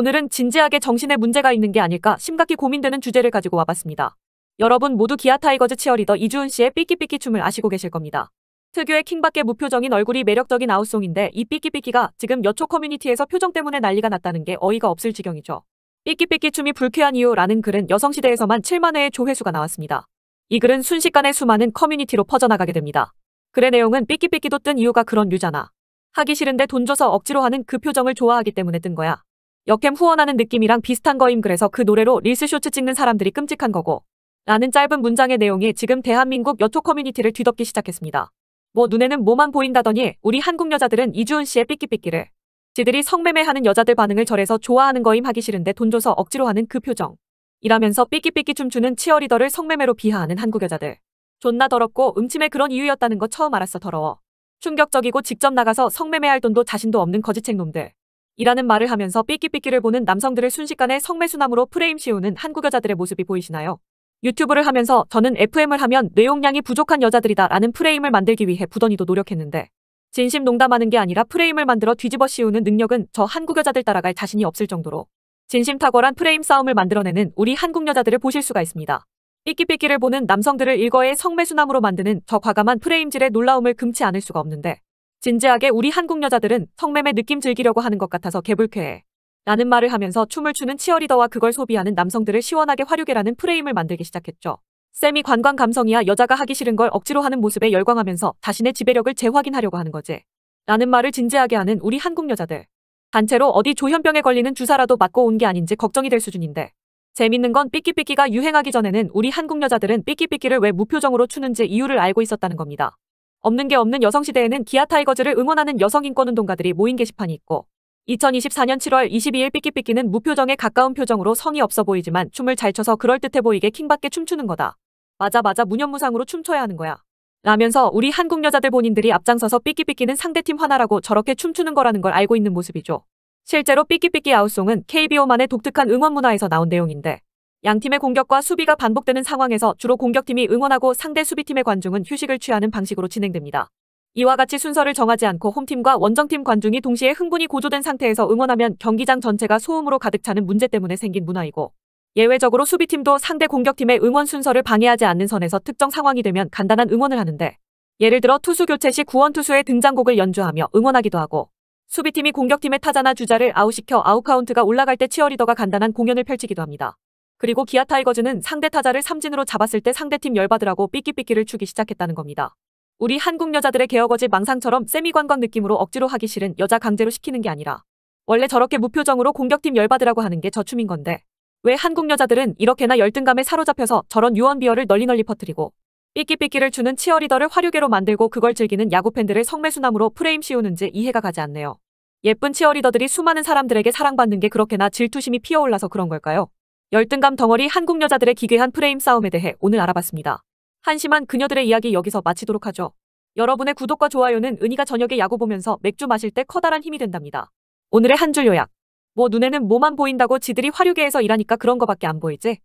오늘은 진지하게 정신에 문제가 있는 게 아닐까 심각히 고민되는 주제를 가지고 와봤습니다. 여러분 모두 기아 타이거즈 치어리더 이주은 씨의 삐끼삐끼 춤을 아시고 계실 겁니다. 특유의 킹밖의 무표정인 얼굴이 매력적인 아웃송인데 이 삐끼삐끼가 지금 여초 커뮤니티에서 표정 때문에 난리가 났다는 게 어이가 없을 지경이죠. 삐끼삐끼 춤이 불쾌한 이유라는 글은 여성시대에서만 7만 회의 조회수가 나왔습니다. 이 글은 순식간에 수많은 커뮤니티로 퍼져나가게 됩니다. 글의 내용은 삐끼삐끼도 뜬 이유가 그런 유잖아. 하기 싫은데 돈 줘서 억지로 하는 그 표정을 좋아하기 때문에 뜬 거야. 역캠 후원하는 느낌이랑 비슷한 거임 그래서 그 노래로 릴스 쇼츠 찍는 사람들이 끔찍한 거고 라는 짧은 문장의 내용이 지금 대한민국 여초 커뮤니티를 뒤덮기 시작했습니다. 뭐 눈에는 뭐만 보인다더니 우리 한국 여자들은 이주은 씨의 삐끼삐끼를 지들이 성매매하는 여자들 반응을 절해서 좋아하는 거임 하기 싫은데 돈 줘서 억지로 하는 그 표정 이라면서 삐끼삐끼 춤추는 치어리더를 성매매로 비하하는 한국 여자들 존나 더럽고 음침의 그런 이유였다는 거 처음 알았어 더러워 충격적이고 직접 나가서 성매매할 돈도 자신도 없는 거짓책 놈들 이라는 말을 하면서 삐끼삐끼를 보는 남성들을 순식간에 성매수남으로 프레임 씌우는 한국 여자들의 모습이 보이시나요? 유튜브를 하면서 저는 FM을 하면 내용량이 부족한 여자들이다 라는 프레임을 만들기 위해 부더니도 노력했는데 진심 농담하는 게 아니라 프레임을 만들어 뒤집어 씌우는 능력은 저 한국 여자들 따라갈 자신이 없을 정도로 진심 탁월한 프레임 싸움을 만들어내는 우리 한국 여자들을 보실 수가 있습니다. 삐끼삐끼를 보는 남성들을 일거에 성매수남으로 만드는 저 과감한 프레임질의 놀라움을 금치 않을 수가 없는데 진지하게 우리 한국 여자들은 성매매 느낌 즐기려고 하는 것 같아서 개불쾌해. 라는 말을 하면서 춤을 추는 치어리더와 그걸 소비하는 남성들을 시원하게 화류계라는 프레임을 만들기 시작했죠. 쌤이 관광 감성이야 여자가 하기 싫은 걸 억지로 하는 모습에 열광하면서 자신의 지배력을 재확인하려고 하는 거지. 라는 말을 진지하게 하는 우리 한국 여자들. 단체로 어디 조현병에 걸리는 주사라도 맞고 온 게 아닌지 걱정이 될 수준인데. 재밌는 건 삐끼삐끼가 유행하기 전에는 우리 한국 여자들은 삐끼삐끼를 왜 무표정으로 추는지 이유를 알고 있었다는 겁니다. 없는 게 없는 여성시대에는 기아 타이거즈를 응원하는 여성인권운동가들이 모인 게시판이 있고 2024년 7월 22일 삐끼삐끼는 무표정에 가까운 표정으로 성이 없어 보이지만 춤을 잘 춰서 그럴듯해 보이게 킹받게 춤추는 거다. 맞아 맞아 무념무상으로 춤춰야 하는 거야. 라면서 우리 한국 여자들 본인들이 앞장서서 삐끼삐끼는 상대팀 화나라고 저렇게 춤추는 거라는 걸 알고 있는 모습이죠. 실제로 삐끼삐끼 아웃송은 KBO만의 독특한 응원 문화에서 나온 내용인데 양팀의 공격과 수비가 반복되는 상황에서 주로 공격팀이 응원하고 상대 수비팀의 관중은 휴식을 취하는 방식으로 진행됩니다. 이와 같이 순서를 정하지 않고 홈팀과 원정팀 관중이 동시에 흥분이 고조된 상태에서 응원하면 경기장 전체가 소음으로 가득 차는 문제 때문에 생긴 문화이고 예외적으로 수비팀도 상대 공격팀의 응원 순서를 방해하지 않는 선에서 특정 상황이 되면 간단한 응원을 하는데 예를 들어 투수 교체 시 구원 투수의 등장곡을 연주하며 응원하기도 하고 수비팀이 공격팀의 타자나 주자를 아웃시켜 아웃카운트가 올라갈 때 치어리더가 간단한 공연을 펼치기도 합니다. 그리고 기아 타이거즈는 상대 타자를 삼진으로 잡았을 때 상대팀 열받으라고 삐끼삐끼를 추기 시작했다는 겁니다. 우리 한국 여자들의 개어거지 망상처럼 세미관광 느낌으로 억지로 하기 싫은 여자 강제로 시키는 게 아니라 원래 저렇게 무표정으로 공격팀 열받으라고 하는 게 저춤인 건데 왜 한국 여자들은 이렇게나 열등감에 사로잡혀서 저런 유언비어를 널리 널리 퍼뜨리고 삐끼삐끼를 추는 치어리더를 화류계로 만들고 그걸 즐기는 야구팬들을 성매수남으로 프레임 씌우는지 이해가 가지 않네요. 예쁜 치어리더들이 수많은 사람들에게 사랑받는 게 그렇게나 질투심이 피어올라서 그런 걸까요? 열등감 덩어리 한국 여자들의 기괴한 프레임 싸움에 대해 오늘 알아봤습니다. 한심한 그녀들의 이야기 여기서 마치도록 하죠. 여러분의 구독과 좋아요는 은희가 저녁에 야구 보면서 맥주 마실 때 커다란 힘이 된답니다. 오늘의 한 줄 요약. 뭐 눈에는 뭐만 보인다고 지들이 화류계에서 일하니까 그런 거밖에 안 보이지?